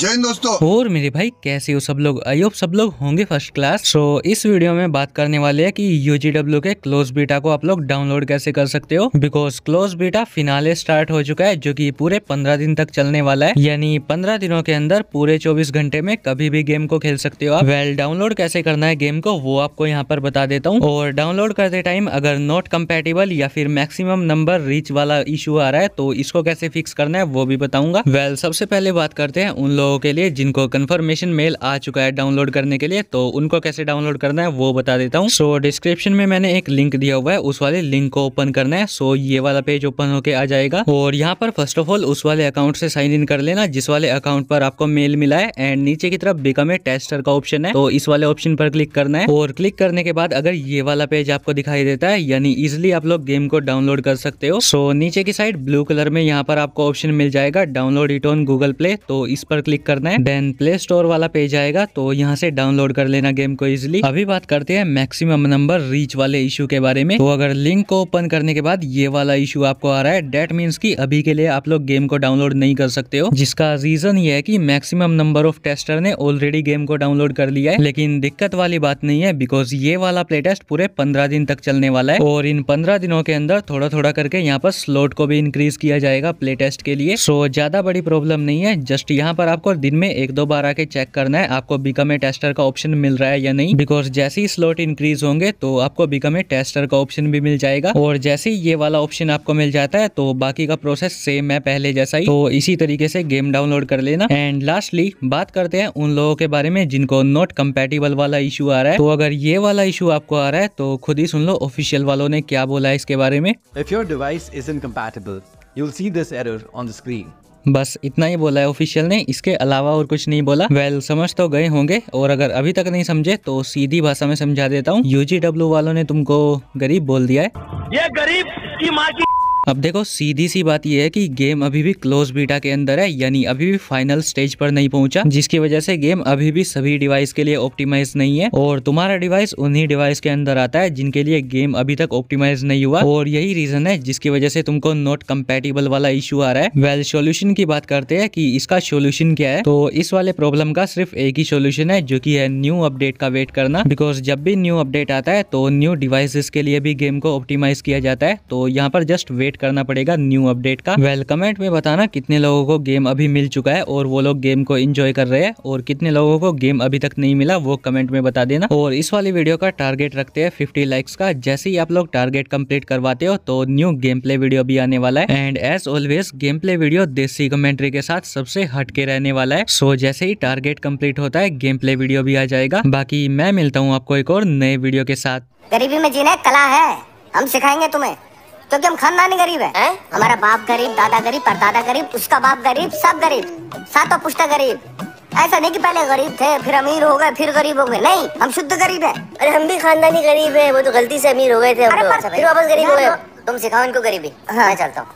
जय हिंद दोस्तों और मेरे भाई कैसे हो सब लोग आई होप सब लोग होंगे फर्स्ट क्लास सो इस वीडियो में बात करने वाले हैं कि यूजीडब्ल्यू के क्लोज बीटा को आप लोग डाउनलोड कैसे कर सकते हो because close beta finale start हो चुका है जो कि पूरे पंद्रह दिन तक चलने वाला है यानी पंद्रह दिनों के अंदर पूरे चौबीस घंटे में कभी भी गेम को खेल सकते हो आप वेल well, डाउनलोड कैसे करना है गेम को वो आपको यहाँ पर बता देता हूँ और डाउनलोड करते टाइम अगर नॉट कम्पेटेबल या फिर मैक्सिमम नंबर रीच वाला इशू आ रहा है तो इसको कैसे फिक्स करना है वो भी बताऊंगा वेल सबसे पहले बात करते हैं उन लोग लोगों के लिए जिनको कंफर्मेशन मेल आ चुका है डाउनलोड करने के लिए तो उनको कैसे डाउनलोड करना है वो बता देता हूँ सो डिस्क्रिप्शन में मैंने एक लिंक दिया हुआ है उस वाले लिंक को ओपन करना है सो ये वाला पेज ओपन होके आ जाएगा और यहाँ पर फर्स्ट ऑफ ऑल उस वाले अकाउंट से साइन इन कर लेना जिस वाले अकाउंट पर आपको मेल मिला है एंड नीचे की तरफ बिकम ए टेस्टर का ऑप्शन है तो इस वाले ऑप्शन पर क्लिक करना है और क्लिक करने के बाद अगर ये वाला पेज आपको दिखाई देता है यानी इजिली आप लोग गेम को डाउनलोड कर सकते हो सो नीचे की साइड ब्लू कलर में यहाँ पर आपको ऑप्शन मिल जाएगा download it on Google Play तो इस पर क्लिक क्लिक करना है देन प्ले स्टोर वाला पेज आएगा तो यहाँ से डाउनलोड कर लेना गेम को इजिली अभी बात करते हैं मैक्सिमम नंबर रीच वाले इशू के बारे में तो अगर लिंक को ओपन करने के बाद ये वाला इशू आपको आ रहा है डेट मीन्स की अभी के लिए आप लोग गेम को डाउनलोड नहीं कर सकते हो जिसका रीजन ये है की मैक्सिमम नंबर ऑफ टेस्टर ने ऑलरेडी गेम को डाउनलोड कर लिया है लेकिन दिक्कत वाली बात नहीं है बिकॉज ये वाला प्ले टेस्ट पूरे पंद्रह दिन तक चलने वाला है और इन पंद्रह दिनों के अंदर थोड़ा थोड़ा करके यहाँ पर स्लोट को भी इंक्रीज किया जाएगा प्ले टेस्ट के लिए सो so, ज्यादा बड़ी प्रॉब्लम नहीं है जस्ट यहाँ पर आपको आपको दिन में एक दो बार आके चेक करना है आपको बिकम ए टेस्टर का ऑप्शन मिल रहा है या नहीं बिकॉज जैसे ही स्लॉट इंक्रीज होंगे तो आपको बिकम ए टेस्टर का ऑप्शन भी मिल जाएगा और जैसे ही ये वाला ऑप्शन आपको मिल जाता है तो बाकी का प्रोसेस सेम है पहले जैसा ही तो इसी तरीके से गेम डाउनलोड कर लेना एंड लास्टली बात करते हैं उन लोगों के बारे में जिनको नॉट कम्पेटेबल वाला इशू आ रहा है तो अगर ये वाला इशू आपको आ रहा है तो खुद ही सुन लो ऑफिशियल वालों ने क्या बोला है इसके बारे में if your device is compatible you'll see this error on the screen बस इतना ही बोला है ऑफिशियल ने इसके अलावा और कुछ नहीं बोला वेल well, समझ तो गए होंगे और अगर अभी तक नहीं समझे तो सीधी भाषा में समझा देता हूँ यूजीडब्ल्यू वालों ने तुमको गरीब बोल दिया है ये गरीब की माँ की अब देखो सीधी सी बात यह है कि गेम अभी भी क्लोज बीटा के अंदर है यानी अभी भी फाइनल स्टेज पर नहीं पहुंचा जिसकी वजह से गेम अभी भी सभी डिवाइस के लिए ऑप्टिमाइज नहीं है और तुम्हारा डिवाइस उन्हीं डिवाइस के अंदर आता है जिनके लिए गेम अभी तक ऑप्टिमाइज नहीं हुआ और यही रीजन है जिसकी वजह से तुमको नॉट कम्पेटेबल वाला इशू आ रहा है वेल सोल्यूशन की बात करते हैं कि इसका सोल्यूशन क्या है तो इस वाले प्रॉब्लम का सिर्फ एक ही सोल्यूशन है जो की है न्यू अपडेट का वेट करना बिकॉज जब भी न्यू अपडेट आता है तो न्यू डिवाइसेस के लिए भी गेम को ऑप्टिमाइज किया जाता है तो यहाँ पर जस्ट वेट करना पड़ेगा न्यू अपडेट का वेल कमेंट में बताना कितने लोगों को गेम अभी मिल चुका है और वो लोग गेम को इंजॉय कर रहे हैं और कितने लोगों को गेम अभी तक नहीं मिला वो कमेंट में बता देना और इस वाली वीडियो का टारगेट रखते हैं फिफ्टी लाइक्स का जैसे ही आप लोग टारगेट कम्प्लीट करवाते हो तो न्यू गेम प्ले वीडियो भी आने वाला है and as always game play video desi commentary के साथ सबसे हटके रहने वाला है सो जैसे ही टारगेट कम्प्लीट होता है गेम प्ले वीडियो भी आ जाएगा बाकी मैं मिलता हूँ आपको एक और नए वीडियो के साथ गरीबी में जीना कला है हम सिखाएंगे तुम्हें तो क्या हम खानदानी गरीब है, हमारा बाप गरीब दादा गरीब परदादा गरीब उसका बाप गरीब सब गरीब सातों पुष्टा गरीब ऐसा नहीं कि पहले गरीब थे फिर अमीर हो गए फिर गरीब हो गए नहीं हम शुद्ध गरीब है अरे हम भी खानदानी गरीब है वो तो गलती से अमीर हो गए थे तो। अच्छा फिर वापस गरीब हो गए तुम सिखाओ इनको गरीबी हाँ। चलता हूँ